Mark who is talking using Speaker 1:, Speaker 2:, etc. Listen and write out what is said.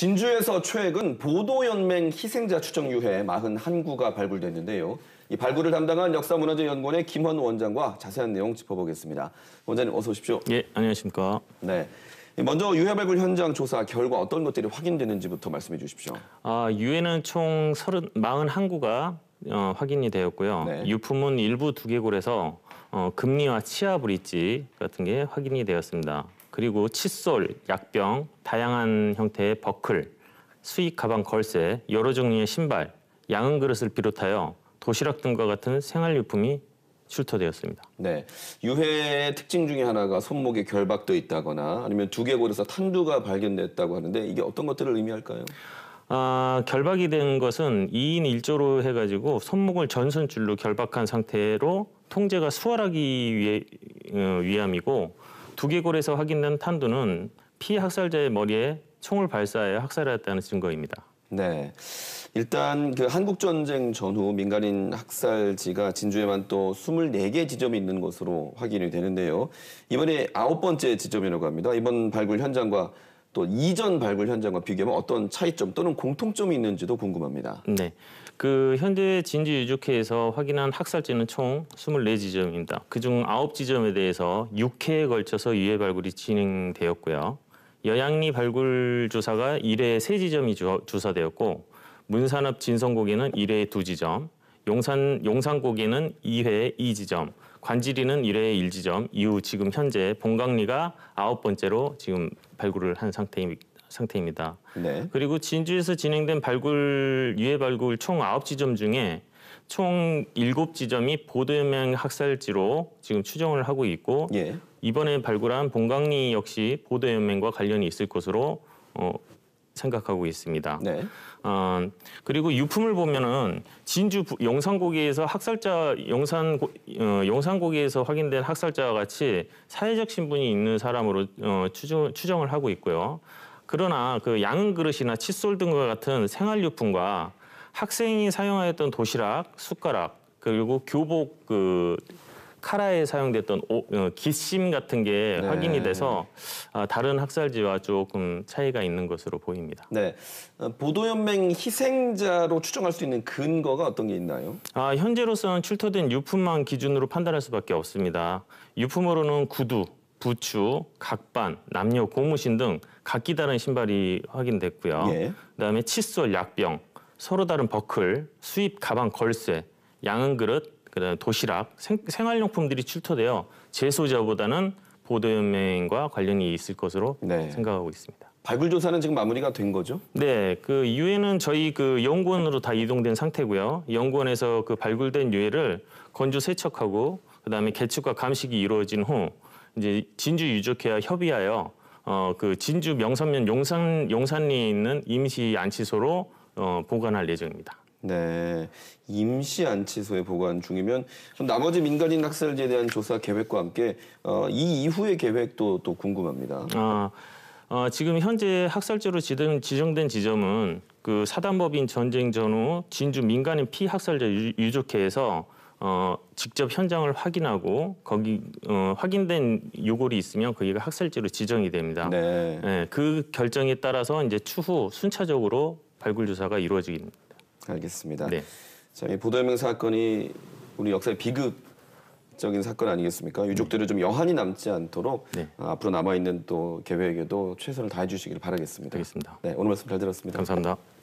Speaker 1: 진주에서 최근 보도연맹 희생자 추정 유해 41구가 발굴됐는데요. 이 발굴을 담당한 역사문화재연구원의 김헌 원장과 자세한 내용 짚어보겠습니다. 원장님 어서 오십시오. 예, 안녕하십니까. 네. 먼저 유해 발굴 현장 조사 결과 어떤 것들이 확인되는지부터 말씀해 주십시오.
Speaker 2: 아, 유해는 총 30, 41구가 어, 확인이 되었고요. 네. 유품은 일부 두개골에서 어, 금리와 치아 브릿지 같은 게 확인이 되었습니다. 그리고 칫솔, 약병, 다양한 형태의 버클, 수익 가방 걸쇠, 여러 종류의 신발, 양은 그릇을 비롯하여 도시락 등과 같은 생활유품이 출토되었습니다. 네,
Speaker 1: 유해의 특징 중에 하나가 손목에 결박돼
Speaker 2: 있다거나 아니면 두개골에서 탄두가 발견됐다고 하는데 이게 어떤 것들을 의미할까요? 아, 결박이 된 것은 2인 1조로 해가지고 손목을 전선줄로 결박한 상태로 통제가 수월하기 위해, 어, 위함이고 두개골에서 확인된 탄두는 피학살자의 머리에 총을 발사해 학살하였다는 증거입니다. 네. 일단 그 한국 전쟁 전후 민간인 학살지가
Speaker 1: 진주에만 또 24개 지점이 있는 것으로 확인이 되는데요. 이번에 아홉 번째 지점이라고 합니다. 이번 발굴 현장과 또 이전 발굴 현장과 비교하면 어떤 차이점 또는 공통점이 있는지도 궁금합니다.
Speaker 2: 네. 그 현재 진지 유족회에서 확인한 학살지는 총 24지점입니다. 그중 9지점에 대해서 6회에 걸쳐서 유해 발굴이 진행되었고요. 여양리 발굴 조사가 1회에 3지점이 주, 사되었고 문산업 진성고기는 1회에 2지점, 용산 용산고기는 2회에 2지점, 관지리는 1의일지점 이후 지금 현재 본강리가 아홉 번째로 지금 발굴을 한 상태입니다. 네. 그리고 진주에서 진행된 발굴 유해 발굴 총 아홉 지점 중에 총 일곱 지점이 보도연맹 학살지로 지금 추정을 하고 있고 예. 이번에 발굴한 본강리 역시 보도연맹과 관련이 있을 것으로 어, 생각하고 있습니다. 네. 어, 그리고 유품을 보면은 진주 영산고기에서 학살자 영산 어, 영산고기에서 확인된 학살자와 같이 사회적 신분이 있는 사람으로 어, 추정, 추정을 하고 있고요. 그러나 그양 그릇이나 칫솔 등과 같은 생활유품과 학생이 사용하였던 도시락, 숟가락 그리고 교복 그 카라에 사용됐던 오, 어, 기심 같은 게 네. 확인이 돼서 아, 다른 학살지와 조금 차이가 있는 것으로 보입니다. 네, 어, 보도연맹 희생자로 추정할 수 있는 근거가 어떤 게 있나요? 아, 현재로서는 출토된 유품만 기준으로 판단할 수밖에 없습니다. 유품으로는 구두, 부츠, 각반, 남녀 고무신 등 각기 다른 신발이 확인됐고요. 예. 그다음에 칫솔, 약병, 서로 다른 버클, 수입 가방 걸쇠, 양은 그릇, 그다음 도시락, 생, 생활용품들이 출토되어 재소자보다는 보도연맹과 관련이 있을 것으로 네. 생각하고 있습니다. 발굴 조사는 지금 마무리가 된 거죠? 네, 그 유해는 저희 그 연구원으로 다 이동된 상태고요. 연구원에서 그 발굴된 유해를 건조 세척하고 그다음에 개축과 감식이 이루어진 후 이제 진주 유족회와 협의하여 어 그 진주 명산면 용산 용산리에 있는 임시 안치소로 어 보관할 예정입니다. 네. 임시 안치소에 보관 중이면
Speaker 1: 나머지 민간인 학살지에 대한 조사 계획과 함께 어, 이 이후의 계획도 또
Speaker 2: 궁금합니다. 아, 어, 지금 현재 학살지로 지정, 지정된 지점은 그 사단법인 전쟁 전후 진주 민간인 피학살자 유족회에서 어, 직접 현장을 확인하고 거기 어, 확인된 요골이 있으면 거기가 학살지로 지정이 됩니다. 네. 네. 그 결정에 따라서 이제 추후 순차적으로 발굴 조사가 이루어집니다. 알겠습니다. 네. 자, 이 보도혁명 사건이 우리
Speaker 1: 역사의 비극적인 사건 아니겠습니까? 유족들을 좀 여한이 남지 않도록 네. 아, 앞으로 남아 있는 또 계획에도 최선을 다해 주시길 바라겠습니다. 알겠습니다. 네, 오늘 말씀 잘 들었습니다. 감사합니다.